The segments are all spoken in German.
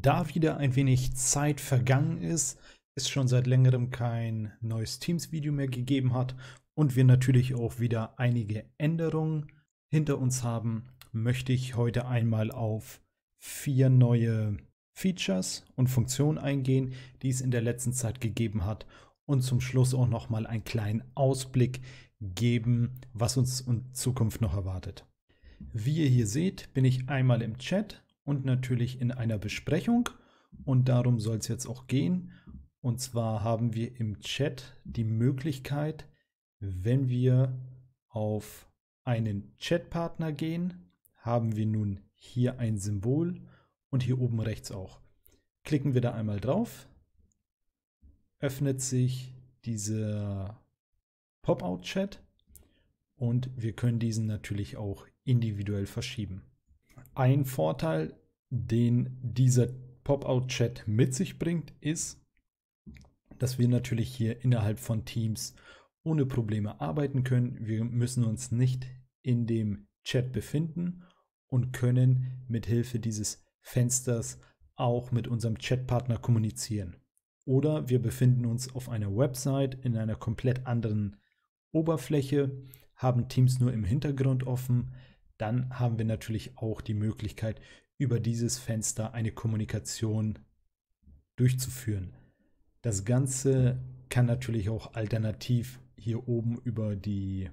Da wieder ein wenig Zeit vergangen ist, es schon seit längerem kein neues Teams-Video mehr gegeben hat und wir natürlich auch wieder einige Änderungen hinter uns haben, möchte ich heute einmal auf vier neue Features und Funktionen eingehen, die es in der letzten Zeit gegeben hat und zum Schluss auch nochmal einen kleinen Ausblick geben, was uns in Zukunft noch erwartet. Wie ihr hier seht, bin ich einmal im Chat, und natürlich in einer Besprechung. Und darum soll es jetzt auch gehen. Und zwar haben wir im Chat die Möglichkeit, wenn wir auf einen Chatpartner gehen, haben wir nun hier ein Symbol und hier oben rechts auch. Klicken wir da einmal drauf, öffnet sich dieser Pop-out-Chat und wir können diesen natürlich auch individuell verschieben. Ein Vorteil, den dieser Pop-out-Chat mit sich bringt, ist, dass wir natürlich hier innerhalb von Teams ohne Probleme arbeiten können. Wir müssen uns nicht in dem Chat befinden und können mit Hilfe dieses Fensters auch mit unserem Chatpartner kommunizieren. Oder wir befinden uns auf einer Website in einer komplett anderen Oberfläche, haben Teams nur im Hintergrund offen, dann haben wir natürlich auch die Möglichkeit, über dieses Fenster eine Kommunikation durchzuführen. Das Ganze kann natürlich auch alternativ hier oben über die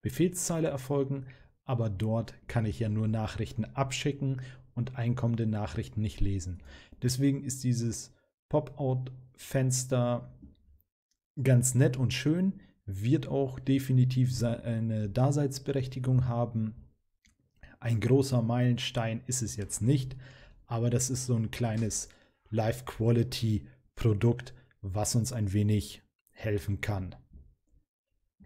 Befehlszeile erfolgen, aber dort kann ich ja nur Nachrichten abschicken und einkommende Nachrichten nicht lesen. Deswegen ist dieses Pop-out-Fenster ganz nett und schön, wird auch definitiv eine Daseinsberechtigung haben, ein großer Meilenstein ist es jetzt nicht, aber das ist so ein kleines Life-Quality-Produkt, was uns ein wenig helfen kann.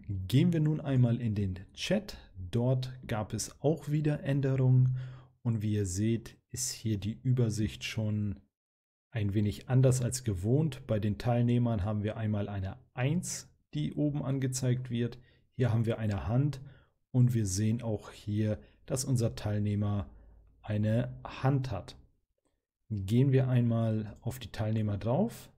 Gehen wir nun einmal in den Chat. Dort gab es auch wieder Änderungen und wie ihr seht, ist hier die Übersicht schon ein wenig anders als gewohnt. Bei den Teilnehmern haben wir einmal eine 1, die oben angezeigt wird. Hier haben wir eine Hand und wir sehen auch hier dass unser Teilnehmer eine Hand hat. Gehen wir einmal auf die Teilnehmer drauf,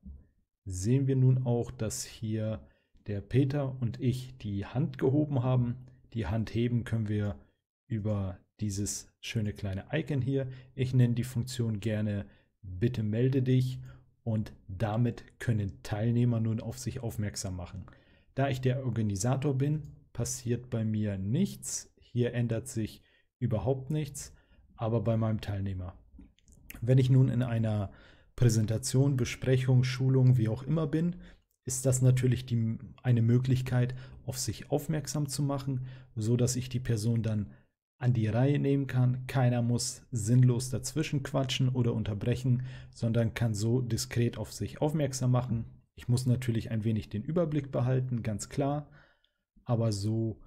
sehen wir nun auch, dass hier der Peter und ich die Hand gehoben haben. Die Hand heben können wir über dieses schöne kleine Icon hier. Ich nenne die Funktion gerne bitte melde dich und damit können Teilnehmer nun auf sich aufmerksam machen. Da ich der Organisator bin, passiert bei mir nichts. Hier ändert sich überhaupt nichts, aber bei meinem Teilnehmer. Wenn ich nun in einer Präsentation, Besprechung, Schulung, wie auch immer bin, ist das natürlich die, eine Möglichkeit, auf sich aufmerksam zu machen, so dass ich die Person dann an die Reihe nehmen kann. Keiner muss sinnlos dazwischen quatschen oder unterbrechen, sondern kann so diskret auf sich aufmerksam machen. Ich muss natürlich ein wenig den Überblick behalten, ganz klar, aber so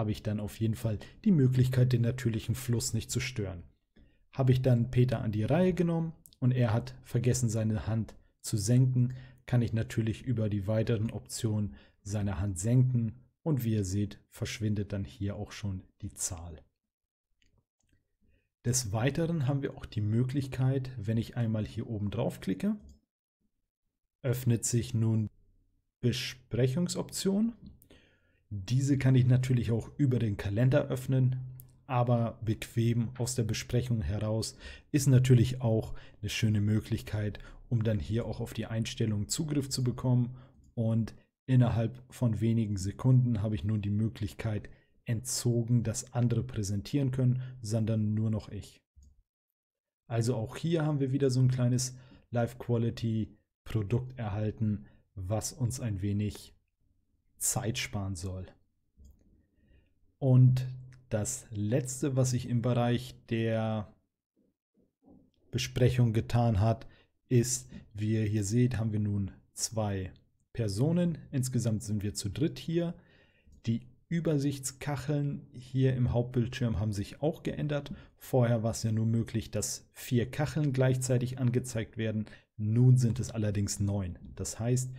habe ich dann auf jeden Fall die Möglichkeit, den natürlichen Fluss nicht zu stören. Habe ich dann Peter an die Reihe genommen und er hat vergessen, seine Hand zu senken, kann ich natürlich über die weiteren Optionen seine Hand senken und wie ihr seht, verschwindet dann hier auch schon die Zahl. Des Weiteren haben wir auch die Möglichkeit, wenn ich einmal hier oben drauf klicke, öffnet sich nun Besprechungsoption diese kann ich natürlich auch über den Kalender öffnen, aber bequem aus der Besprechung heraus ist natürlich auch eine schöne Möglichkeit, um dann hier auch auf die Einstellungen Zugriff zu bekommen und innerhalb von wenigen Sekunden habe ich nun die Möglichkeit entzogen, dass andere präsentieren können, sondern nur noch ich. Also auch hier haben wir wieder so ein kleines Live Quality Produkt erhalten, was uns ein wenig Zeit sparen soll. Und das letzte, was sich im Bereich der Besprechung getan hat, ist, wie ihr hier seht, haben wir nun zwei Personen. Insgesamt sind wir zu dritt hier. Die Übersichtskacheln hier im Hauptbildschirm haben sich auch geändert. Vorher war es ja nur möglich, dass vier Kacheln gleichzeitig angezeigt werden. Nun sind es allerdings neun. Das heißt,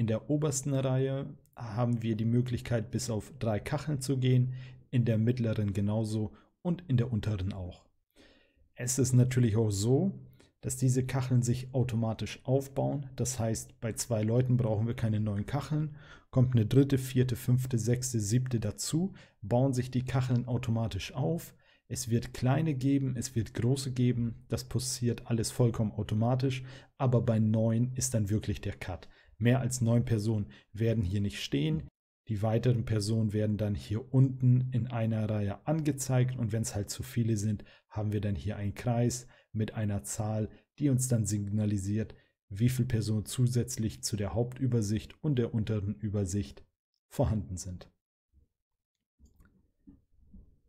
in der obersten Reihe haben wir die Möglichkeit, bis auf drei Kacheln zu gehen, in der mittleren genauso und in der unteren auch. Es ist natürlich auch so, dass diese Kacheln sich automatisch aufbauen. Das heißt, bei zwei Leuten brauchen wir keine neuen Kacheln. Kommt eine dritte, vierte, fünfte, sechste, siebte dazu, bauen sich die Kacheln automatisch auf. Es wird kleine geben, es wird große geben. Das passiert alles vollkommen automatisch. Aber bei neun ist dann wirklich der Cut. Mehr als neun Personen werden hier nicht stehen. Die weiteren Personen werden dann hier unten in einer Reihe angezeigt und wenn es halt zu viele sind, haben wir dann hier einen Kreis mit einer Zahl, die uns dann signalisiert, wie viele Personen zusätzlich zu der Hauptübersicht und der unteren Übersicht vorhanden sind.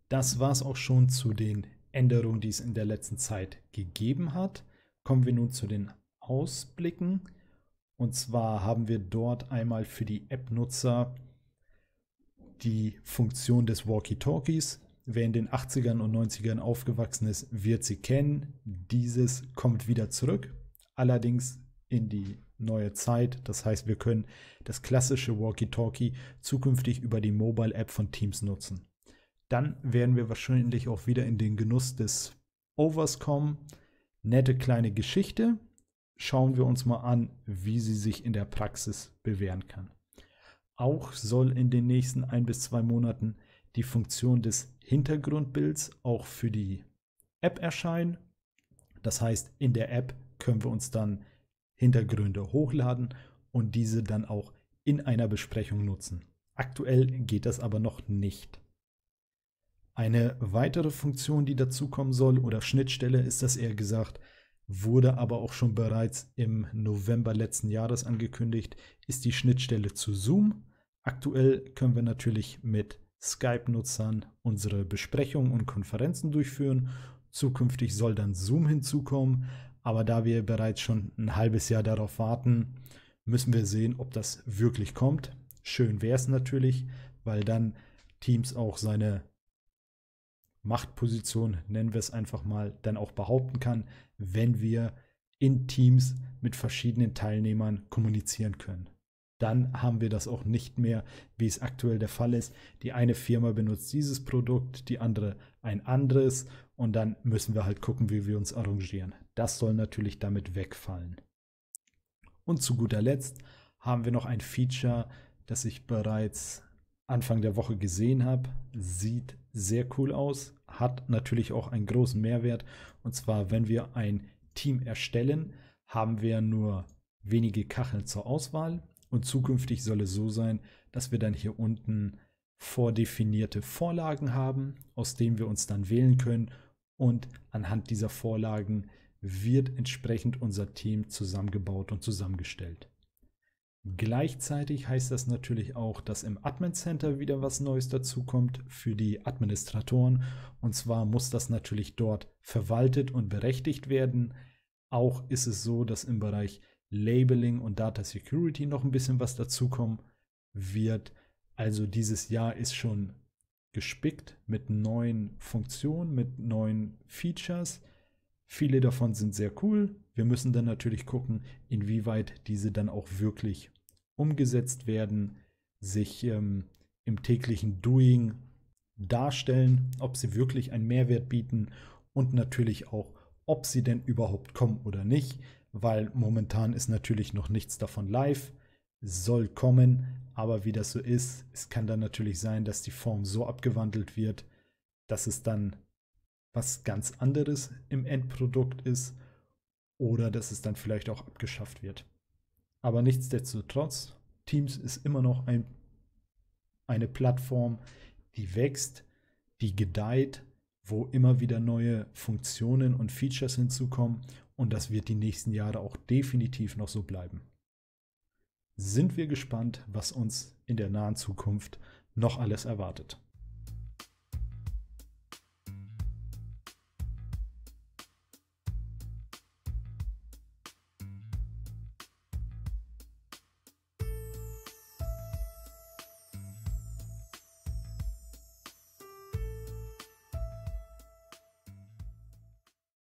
Das war es auch schon zu den Änderungen, die es in der letzten Zeit gegeben hat. Kommen wir nun zu den Ausblicken. Und zwar haben wir dort einmal für die App-Nutzer die Funktion des Walkie-Talkies. Wer in den 80ern und 90ern aufgewachsen ist, wird sie kennen. Dieses kommt wieder zurück, allerdings in die neue Zeit. Das heißt, wir können das klassische Walkie-Talkie zukünftig über die Mobile-App von Teams nutzen. Dann werden wir wahrscheinlich auch wieder in den Genuss des Overs kommen. Nette kleine Geschichte, schauen wir uns mal an, wie sie sich in der Praxis bewähren kann. Auch soll in den nächsten ein bis zwei Monaten die Funktion des Hintergrundbilds auch für die App erscheinen. Das heißt, in der App können wir uns dann Hintergründe hochladen und diese dann auch in einer Besprechung nutzen. Aktuell geht das aber noch nicht. Eine weitere Funktion, die dazukommen soll oder Schnittstelle ist das eher gesagt, wurde aber auch schon bereits im November letzten Jahres angekündigt, ist die Schnittstelle zu Zoom. Aktuell können wir natürlich mit Skype-Nutzern unsere Besprechungen und Konferenzen durchführen. Zukünftig soll dann Zoom hinzukommen, aber da wir bereits schon ein halbes Jahr darauf warten, müssen wir sehen, ob das wirklich kommt. Schön wäre es natürlich, weil dann Teams auch seine Machtposition, nennen wir es einfach mal, dann auch behaupten kann, wenn wir in Teams mit verschiedenen Teilnehmern kommunizieren können. Dann haben wir das auch nicht mehr, wie es aktuell der Fall ist. Die eine Firma benutzt dieses Produkt, die andere ein anderes und dann müssen wir halt gucken, wie wir uns arrangieren. Das soll natürlich damit wegfallen. Und zu guter Letzt haben wir noch ein Feature, das ich bereits Anfang der Woche gesehen habe. Sieht sehr cool aus, hat natürlich auch einen großen Mehrwert. Und zwar, wenn wir ein Team erstellen, haben wir nur wenige Kacheln zur Auswahl. Und zukünftig soll es so sein, dass wir dann hier unten vordefinierte Vorlagen haben, aus denen wir uns dann wählen können. Und anhand dieser Vorlagen wird entsprechend unser Team zusammengebaut und zusammengestellt. Gleichzeitig heißt das natürlich auch, dass im Admin Center wieder was Neues dazukommt für die Administratoren. Und zwar muss das natürlich dort verwaltet und berechtigt werden. Auch ist es so, dass im Bereich Labeling und Data Security noch ein bisschen was dazukommen wird. Also dieses Jahr ist schon gespickt mit neuen Funktionen, mit neuen Features. Viele davon sind sehr cool. Wir müssen dann natürlich gucken, inwieweit diese dann auch wirklich umgesetzt werden, sich ähm, im täglichen Doing darstellen, ob sie wirklich einen Mehrwert bieten und natürlich auch, ob sie denn überhaupt kommen oder nicht, weil momentan ist natürlich noch nichts davon live, soll kommen, aber wie das so ist, es kann dann natürlich sein, dass die Form so abgewandelt wird, dass es dann was ganz anderes im Endprodukt ist oder dass es dann vielleicht auch abgeschafft wird. Aber nichtsdestotrotz, Teams ist immer noch ein, eine Plattform, die wächst, die gedeiht, wo immer wieder neue Funktionen und Features hinzukommen. Und das wird die nächsten Jahre auch definitiv noch so bleiben. Sind wir gespannt, was uns in der nahen Zukunft noch alles erwartet.